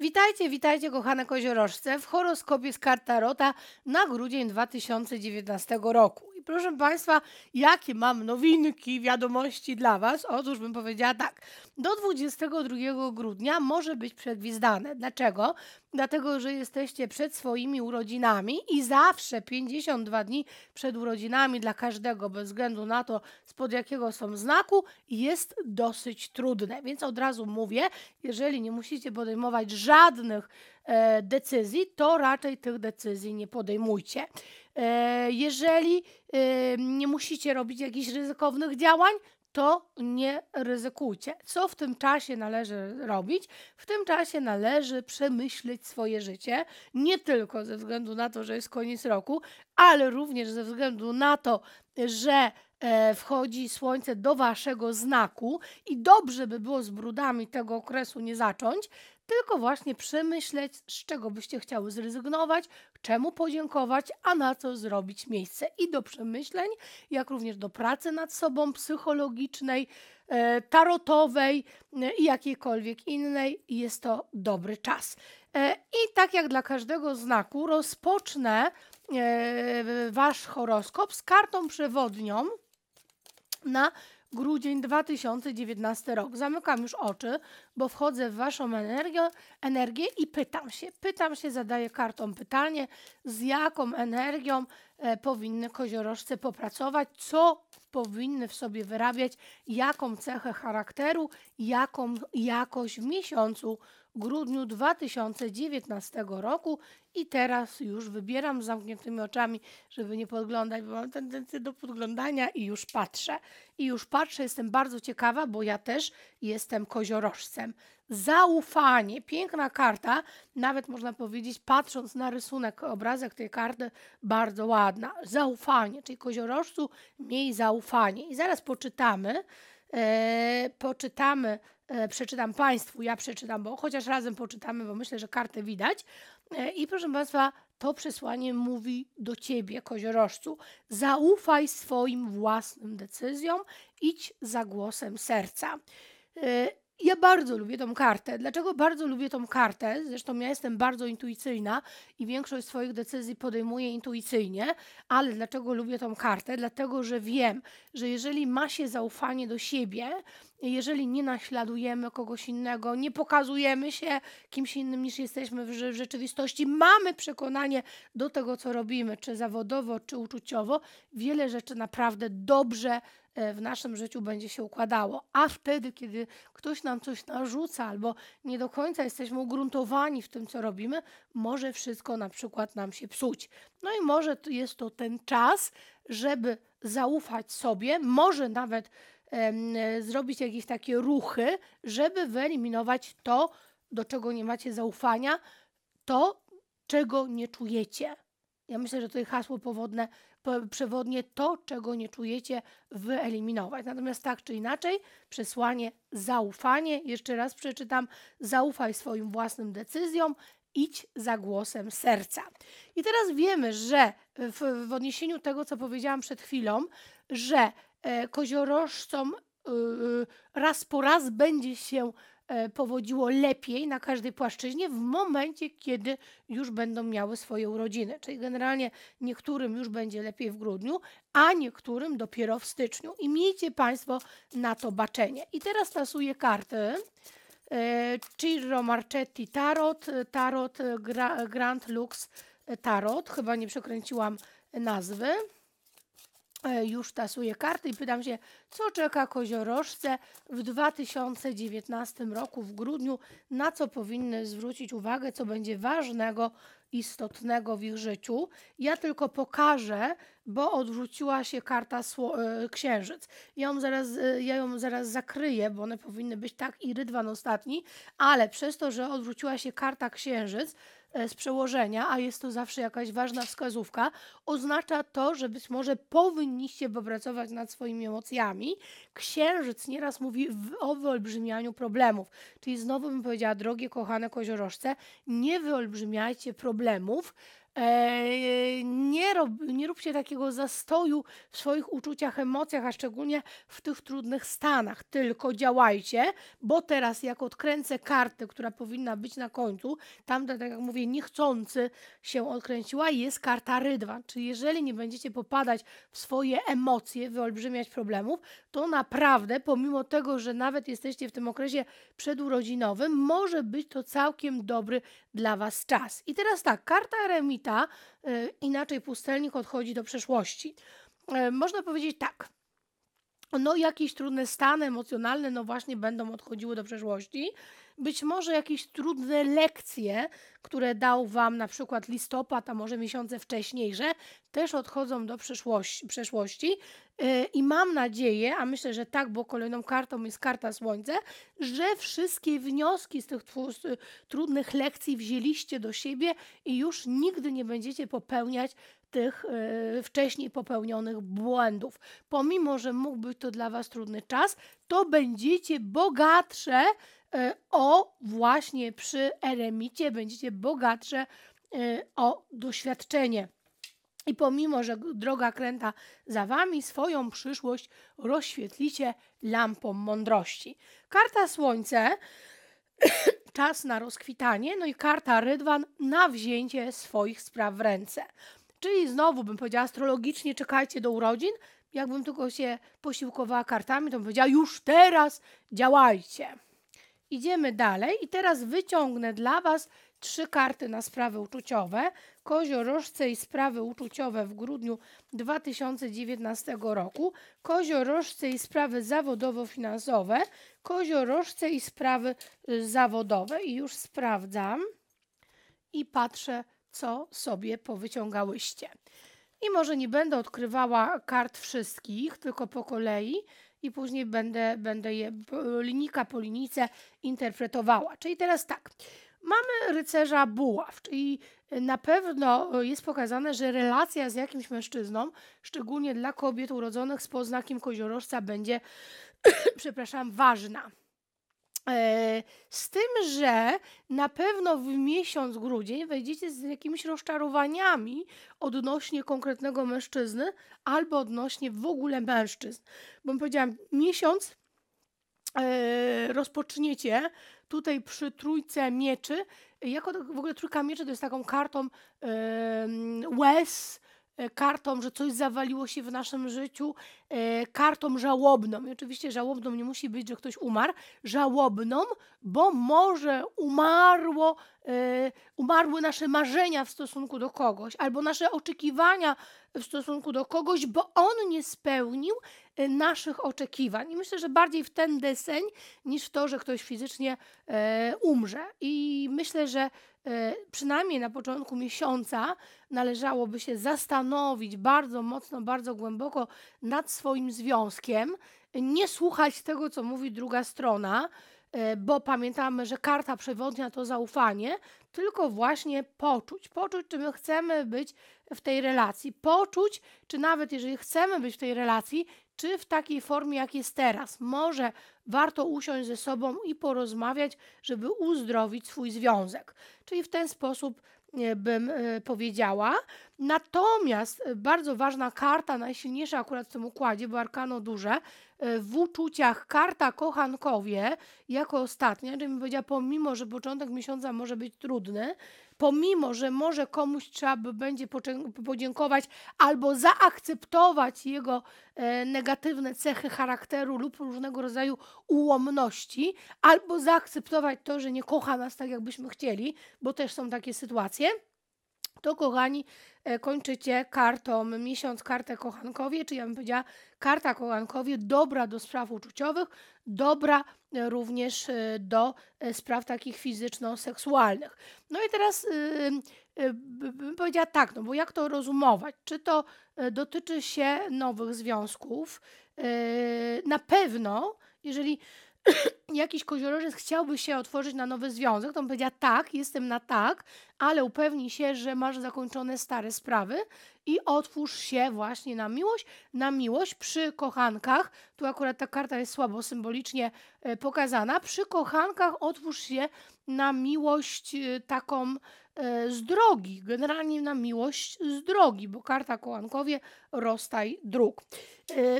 Witajcie, witajcie kochane koziorożce w horoskopie z kart Tarota na grudzień 2019 roku. I proszę Państwa, jakie mam nowinki, wiadomości dla Was? Otóż bym powiedziała tak, do 22 grudnia może być przegwizdane. Dlaczego? dlatego że jesteście przed swoimi urodzinami i zawsze 52 dni przed urodzinami dla każdego, bez względu na to, spod jakiego są znaku, jest dosyć trudne. Więc od razu mówię, jeżeli nie musicie podejmować żadnych e, decyzji, to raczej tych decyzji nie podejmujcie. E, jeżeli e, nie musicie robić jakichś ryzykownych działań, to nie ryzykujcie. Co w tym czasie należy robić? W tym czasie należy przemyśleć swoje życie, nie tylko ze względu na to, że jest koniec roku, ale również ze względu na to, że E, wchodzi słońce do waszego znaku i dobrze by było z brudami tego okresu nie zacząć, tylko właśnie przemyśleć, z czego byście chciały zrezygnować, czemu podziękować, a na co zrobić miejsce i do przemyśleń, jak również do pracy nad sobą psychologicznej, e, tarotowej e, i jakiejkolwiek innej. Jest to dobry czas. I tak jak dla każdego znaku, rozpocznę wasz horoskop z kartą przewodnią na grudzień 2019 rok. Zamykam już oczy, bo wchodzę w Waszą energię, energię i pytam się. Pytam się, zadaję kartom pytanie, z jaką energią e, powinny koziorożce popracować, co powinny w sobie wyrabiać, jaką cechę charakteru, jaką jakość w miesiącu grudniu 2019 roku i teraz już wybieram z zamkniętymi oczami, żeby nie podglądać, bo mam tendencję do podglądania i już patrzę. I już patrzę, jestem bardzo ciekawa, bo ja też jestem koziorożcem. Zaufanie, piękna karta, nawet można powiedzieć, patrząc na rysunek, obrazek tej karty, bardzo ładna. Zaufanie, czyli koziorożcu miej zaufanie. I zaraz poczytamy, e, poczytamy E, przeczytam Państwu, ja przeczytam, bo chociaż razem poczytamy, bo myślę, że kartę widać. E, I proszę Państwa, to przesłanie mówi do Ciebie, koziorożcu. Zaufaj swoim własnym decyzjom, idź za głosem serca. E, ja bardzo lubię tą kartę. Dlaczego bardzo lubię tą kartę? Zresztą ja jestem bardzo intuicyjna i większość swoich decyzji podejmuję intuicyjnie, ale dlaczego lubię tą kartę? Dlatego, że wiem, że jeżeli ma się zaufanie do siebie, jeżeli nie naśladujemy kogoś innego, nie pokazujemy się kimś innym niż jesteśmy w, w rzeczywistości, mamy przekonanie do tego, co robimy, czy zawodowo, czy uczuciowo, wiele rzeczy naprawdę dobrze e, w naszym życiu będzie się układało. A wtedy, kiedy ktoś nam coś narzuca albo nie do końca jesteśmy ugruntowani w tym, co robimy, może wszystko na przykład nam się psuć. No i może jest to ten czas, żeby zaufać sobie, może nawet zrobić jakieś takie ruchy, żeby wyeliminować to, do czego nie macie zaufania, to, czego nie czujecie. Ja myślę, że tutaj hasło powodne, przewodnie to, czego nie czujecie, wyeliminować. Natomiast tak czy inaczej, przesłanie zaufanie, jeszcze raz przeczytam, zaufaj swoim własnym decyzjom, idź za głosem serca. I teraz wiemy, że w, w odniesieniu tego, co powiedziałam przed chwilą, że E, koziorożcom y, y, raz po raz będzie się e, powodziło lepiej na każdej płaszczyźnie w momencie, kiedy już będą miały swoje urodziny. Czyli generalnie niektórym już będzie lepiej w grudniu, a niektórym dopiero w styczniu. I miejcie Państwo na to baczenie. I teraz tasuję karty. E, Ciro Marchetti Tarot, Tarot Grand Lux Tarot. Chyba nie przekręciłam nazwy. E, już tasuję karty i pytam się, co czeka koziorożce w 2019 roku w grudniu, na co powinny zwrócić uwagę, co będzie ważnego istotnego w ich życiu. Ja tylko pokażę, bo odwróciła się karta e, księżyc. Ja ją, zaraz, e, ja ją zaraz zakryję, bo one powinny być tak i rydwan ostatni, ale przez to, że odwróciła się karta księżyc, e, z przełożenia, a jest to zawsze jakaś ważna wskazówka, oznacza to, że być może powinniście popracować nad swoimi emocjami. Księżyc nieraz mówi o wyolbrzymianiu problemów. Czyli znowu bym powiedziała, drogie kochane koziorożce, nie wyolbrzymiajcie problemów problemów E, nie, rob, nie róbcie takiego zastoju w swoich uczuciach, emocjach, a szczególnie w tych trudnych stanach. Tylko działajcie, bo teraz jak odkręcę kartę, która powinna być na końcu, tamta, tak jak mówię, niechcący się odkręciła, jest karta rydwa. Czyli jeżeli nie będziecie popadać w swoje emocje, wyolbrzymiać problemów, to naprawdę, pomimo tego, że nawet jesteście w tym okresie przedurodzinowym, może być to całkiem dobry dla Was czas. I teraz tak, karta remita E, inaczej pustelnik odchodzi do przeszłości. E, można powiedzieć tak. No, jakieś trudne stany emocjonalne, no właśnie, będą odchodziły do przeszłości. Być może jakieś trudne lekcje, które dał Wam na przykład listopad, a może miesiące wcześniejsze, też odchodzą do przeszłości. E, I mam nadzieję, a myślę, że tak, bo kolejną kartą jest karta Słońce, że wszystkie wnioski z tych y, trudnych lekcji wzięliście do siebie i już nigdy nie będziecie popełniać tych e, wcześniej popełnionych błędów. Pomimo, że mógł być to dla Was trudny czas, to będziecie bogatsze e, o właśnie przy eremicie, będziecie bogatsze o doświadczenie. I pomimo, że droga kręta za wami, swoją przyszłość rozświetlicie lampą mądrości. Karta Słońce, czas na rozkwitanie, no i karta Rydwan na wzięcie swoich spraw w ręce. Czyli znowu bym powiedziała astrologicznie czekajcie do urodzin. Jakbym tylko się posiłkowała kartami, to bym powiedziała już teraz działajcie. Idziemy dalej i teraz wyciągnę dla was trzy karty na sprawy uczuciowe, koziorożce i sprawy uczuciowe w grudniu 2019 roku, koziorożce i sprawy zawodowo-finansowe, koziorożce i sprawy y, zawodowe i już sprawdzam i patrzę, co sobie powyciągałyście. I może nie będę odkrywała kart wszystkich, tylko po kolei i później będę, będę je linika po linice interpretowała. Czyli teraz tak, Mamy rycerza buław, czyli na pewno e, jest pokazane, że relacja z jakimś mężczyzną, szczególnie dla kobiet urodzonych z poznakiem koziorożca, będzie, przepraszam, ważna. E, z tym, że na pewno w miesiąc grudzień wejdziecie z jakimiś rozczarowaniami odnośnie konkretnego mężczyzny albo odnośnie w ogóle mężczyzn. Bo powiedziałam, miesiąc E, rozpoczniecie tutaj przy trójce mieczy. Jako w ogóle trójka mieczy to jest taką kartą Wes E, kartą, że coś zawaliło się w naszym życiu, e, kartą żałobną. I oczywiście żałobną nie musi być, że ktoś umarł, żałobną, bo może umarło, e, umarły nasze marzenia w stosunku do kogoś, albo nasze oczekiwania w stosunku do kogoś, bo on nie spełnił naszych oczekiwań. I myślę, że bardziej w ten deseń niż w to, że ktoś fizycznie umrze. I myślę, że E, przynajmniej na początku miesiąca należałoby się zastanowić bardzo mocno, bardzo głęboko nad swoim związkiem, nie słuchać tego, co mówi druga strona, e, bo pamiętamy, że karta przewodnia to zaufanie, tylko właśnie poczuć. Poczuć, czy my chcemy być w tej relacji, poczuć, czy nawet jeżeli chcemy być w tej relacji, czy w takiej formie, jak jest teraz. Może warto usiąść ze sobą i porozmawiać, żeby uzdrowić swój związek. Czyli w ten sposób e, bym e, powiedziała. Natomiast e, bardzo ważna karta, najsilniejsza akurat w tym układzie, bo arkano duże, w uczuciach karta kochankowie, jako ostatnia, czyli bym powiedziała, pomimo, że początek miesiąca może być trudny, pomimo, że może komuś trzeba by będzie podziękować albo zaakceptować jego e, negatywne cechy charakteru lub różnego rodzaju ułomności, albo zaakceptować to, że nie kocha nas tak, jakbyśmy chcieli, bo też są takie sytuacje to kochani e, kończycie kartą miesiąc kartę kochankowie, czy ja bym powiedziała karta kochankowie dobra do spraw uczuciowych, dobra e, również e, do spraw takich fizyczno-seksualnych. No i teraz y, y, y, bym powiedziała tak, no bo jak to rozumować? Czy to dotyczy się nowych związków? Na pewno, jeżeli jakiś koziorożec chciałby się otworzyć na nowy związek, to on powiedział tak, jestem na tak, ale upewnij się, że masz zakończone stare sprawy i otwórz się właśnie na miłość, na miłość przy kochankach, tu akurat ta karta jest słabo symbolicznie e, pokazana, przy kochankach otwórz się na miłość e, taką e, z drogi, generalnie na miłość z drogi, bo karta kołankowie rozstaj dróg.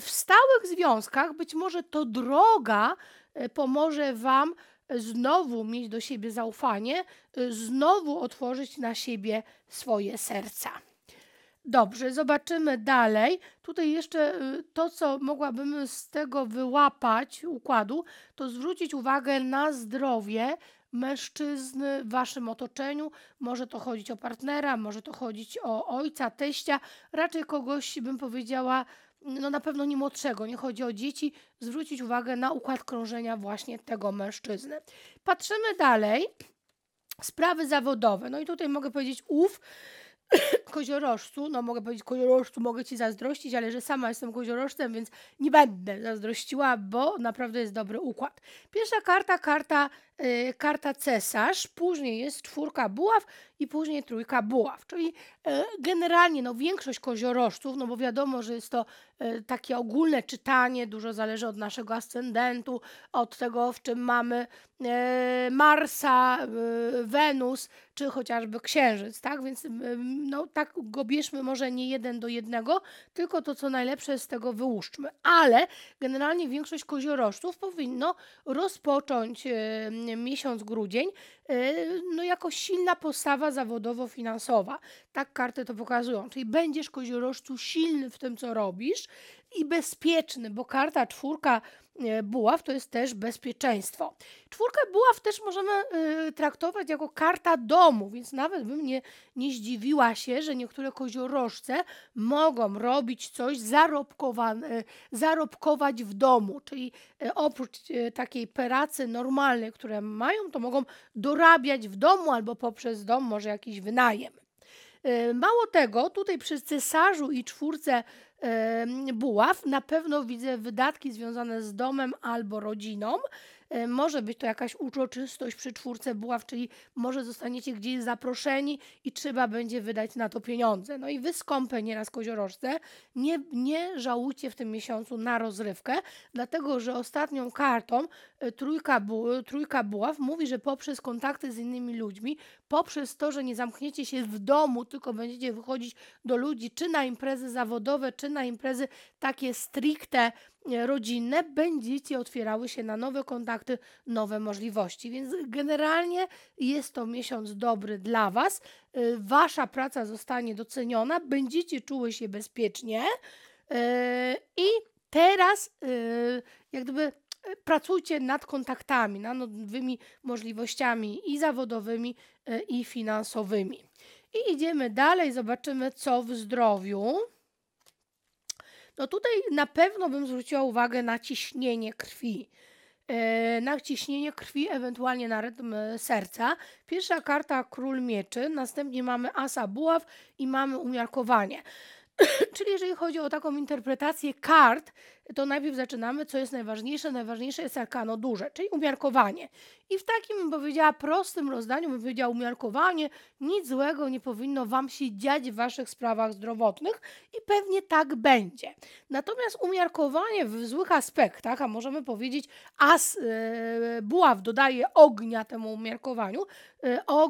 W stałych związkach być może to droga E, pomoże Wam znowu mieć do siebie zaufanie, e, znowu otworzyć na siebie swoje serca. Dobrze, zobaczymy dalej. Tutaj jeszcze e, to, co mogłabym z tego wyłapać układu, to zwrócić uwagę na zdrowie mężczyzn w waszym otoczeniu. Może to chodzić o partnera, może to chodzić o ojca, teścia, raczej kogoś, bym powiedziała, no na pewno nie młodszego, nie chodzi o dzieci, zwrócić uwagę na układ krążenia właśnie tego mężczyzny. Patrzymy dalej. Sprawy zawodowe. No i tutaj mogę powiedzieć ów koziorożcu, no mogę powiedzieć koziorożcu, mogę Ci zazdrościć, ale że sama jestem koziorożcem, więc nie będę zazdrościła, bo naprawdę jest dobry układ. Pierwsza karta, karta Y, karta cesarz, później jest czwórka buław i później trójka buław. Czyli y, generalnie no, większość koziorożców, no bo wiadomo, że jest to y, takie ogólne czytanie, dużo zależy od naszego ascendentu, od tego, w czym mamy Marsa, Wenus, czy chociażby Księżyc, tak? Więc no, tak go bierzmy może nie jeden do jednego, tylko to, co najlepsze z tego wyłuszczmy. Ale generalnie większość koziorożców powinno rozpocząć miesiąc grudzień, y, no jako silna postawa zawodowo-finansowa. Tak karty to pokazują. Czyli będziesz koziorożcu silny w tym, co robisz i bezpieczny, bo karta czwórka e, buław to jest też bezpieczeństwo. Czwórkę buław też możemy e, traktować jako karta domu, więc nawet bym nie, nie zdziwiła się, że niektóre koziorożce mogą robić coś, e, zarobkować w domu, czyli oprócz takiej pracy normalnej, które mają, to mogą dorabiać w domu albo poprzez dom może jakiś wynajem. Mało tego, tutaj przy cesarzu i czwórce buław. Na pewno widzę wydatki związane z domem albo rodziną. E, może być to jakaś uroczystość przy czwórce buław, czyli może zostaniecie gdzieś zaproszeni i trzeba będzie wydać na to pieniądze. No i wy skąpe nieraz koziorożce, nie, nie żałujcie w tym miesiącu na rozrywkę, dlatego że ostatnią kartą e, trójka, bu, trójka buław mówi, że poprzez kontakty z innymi ludźmi, poprzez to, że nie zamkniecie się w domu, tylko będziecie wychodzić do ludzi, czy na imprezy zawodowe, czy na imprezy takie stricte E, rodzinne, będziecie otwierały się na nowe kontakty, nowe możliwości. Więc generalnie jest to miesiąc dobry dla Was. E, wasza praca zostanie doceniona, będziecie czuły się bezpiecznie e, i teraz, jak gdyby pracujcie nad kontaktami, nad nowymi możliwościami i zawodowymi, i finansowymi. I idziemy dalej, zobaczymy co w zdrowiu. No tutaj na pewno bym zwróciła uwagę na ciśnienie krwi. E, na ciśnienie krwi, ewentualnie na rytm e, serca. Pierwsza karta król mieczy, następnie mamy asa buław i mamy umiarkowanie. Czyli jeżeli chodzi o taką interpretację kart, to najpierw zaczynamy, co jest najważniejsze. Najważniejsze jest arkano duże, czyli umiarkowanie. I w takim, bym powiedziała, prostym rozdaniu, bym powiedziała umiarkowanie, nic złego nie powinno Wam się dziać w Waszych sprawach zdrowotnych i pewnie tak będzie. Natomiast umiarkowanie w złych aspektach, a możemy powiedzieć, as yy, buław dodaje ognia temu umiarkowaniu,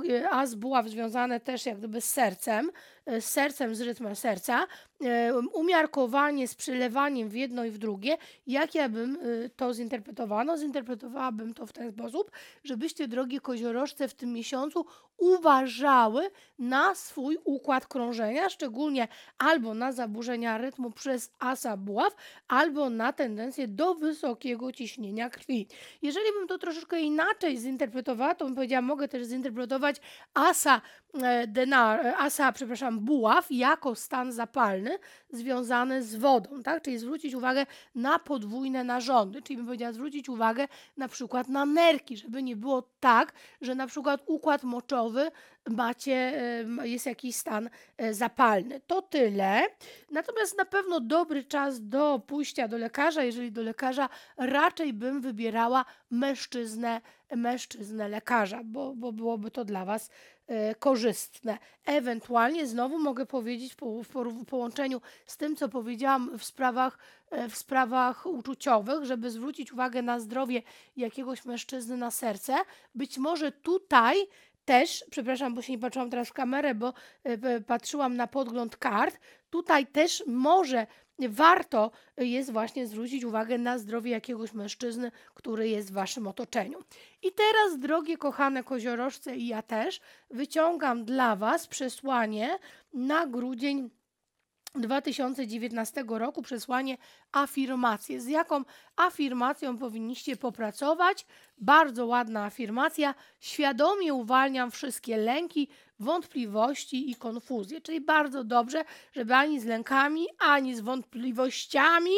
yy, as buław związane też jak gdyby z sercem, z sercem, z rytmem serca, E, umiarkowanie z przelewaniem w jedno i w drugie, jak ja bym y, to zinterpretowano? Zinterpretowałabym to w ten sposób, żebyście, drogi koziorożce, w tym miesiącu uważały na swój układ krążenia, szczególnie albo na zaburzenia rytmu przez asa buław, albo na tendencję do wysokiego ciśnienia krwi. Jeżeli bym to troszeczkę inaczej zinterpretowała, to bym powiedziała, mogę też zinterpretować asa, e, denar, asa przepraszam, buław jako stan zapalny związany z wodą, tak? czyli zwrócić uwagę na podwójne narządy, czyli bym powiedziała zwrócić uwagę na przykład na nerki, żeby nie było tak, że na przykład układ moczowy macie, jest jakiś stan e, zapalny. To tyle. Natomiast na pewno dobry czas do pójścia do lekarza, jeżeli do lekarza, raczej bym wybierała mężczyznę, mężczyznę lekarza, bo, bo byłoby to dla Was e, korzystne. Ewentualnie znowu mogę powiedzieć w połączeniu z tym, co powiedziałam w sprawach, e, w sprawach uczuciowych, żeby zwrócić uwagę na zdrowie jakiegoś mężczyzny na serce. Być może tutaj też, przepraszam, bo się nie patrzyłam teraz w kamerę, bo e, patrzyłam na podgląd kart, tutaj też może warto e, jest właśnie zwrócić uwagę na zdrowie jakiegoś mężczyzny, który jest w waszym otoczeniu. I teraz, drogie kochane koziorożce i ja też, wyciągam dla was przesłanie na grudzień 2019 roku przesłanie afirmacje. Z jaką afirmacją powinniście popracować? Bardzo ładna afirmacja. Świadomie uwalniam wszystkie lęki, wątpliwości i konfuzje. Czyli bardzo dobrze, żeby ani z lękami, ani z wątpliwościami,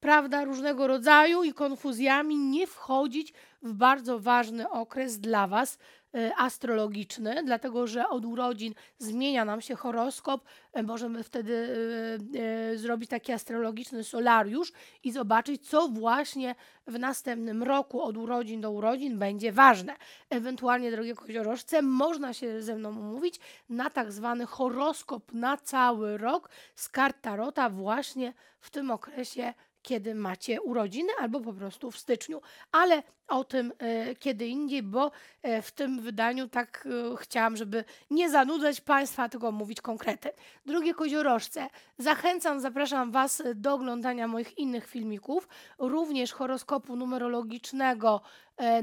prawda, różnego rodzaju i konfuzjami nie wchodzić w bardzo ważny okres dla Was Y, astrologiczny, dlatego że od urodzin zmienia nam się horoskop. E, możemy wtedy y, y, zrobić taki astrologiczny solariusz i zobaczyć, co właśnie w następnym roku od urodzin do urodzin będzie ważne. Ewentualnie, drogie koziorożce, można się ze mną umówić na tak zwany horoskop na cały rok z kart tarota właśnie w tym okresie kiedy macie urodziny, albo po prostu w styczniu, ale o tym e, kiedy indziej, bo e, w tym wydaniu tak e, chciałam, żeby nie zanudzać Państwa, tylko mówić konkrety. Drugie koziorożce. Zachęcam, zapraszam Was do oglądania moich innych filmików, również horoskopu numerologicznego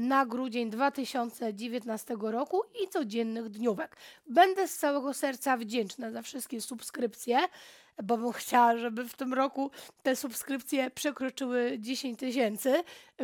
na grudzień 2019 roku i codziennych dniówek. Będę z całego serca wdzięczna za wszystkie subskrypcje bo bym chciała, żeby w tym roku te subskrypcje przekroczyły 10 tysięcy.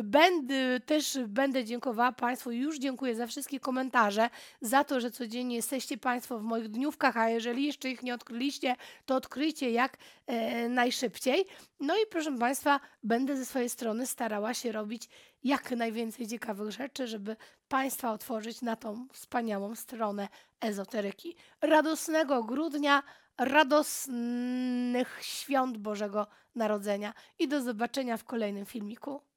Będę, też będę dziękowała Państwu, już dziękuję za wszystkie komentarze, za to, że codziennie jesteście Państwo w moich dniówkach, a jeżeli jeszcze ich nie odkryliście, to odkryjcie jak e, najszybciej. No i proszę Państwa, będę ze swojej strony starała się robić jak najwięcej ciekawych rzeczy, żeby Państwa otworzyć na tą wspaniałą stronę ezoteryki. Radosnego grudnia! radosnych świąt Bożego Narodzenia i do zobaczenia w kolejnym filmiku.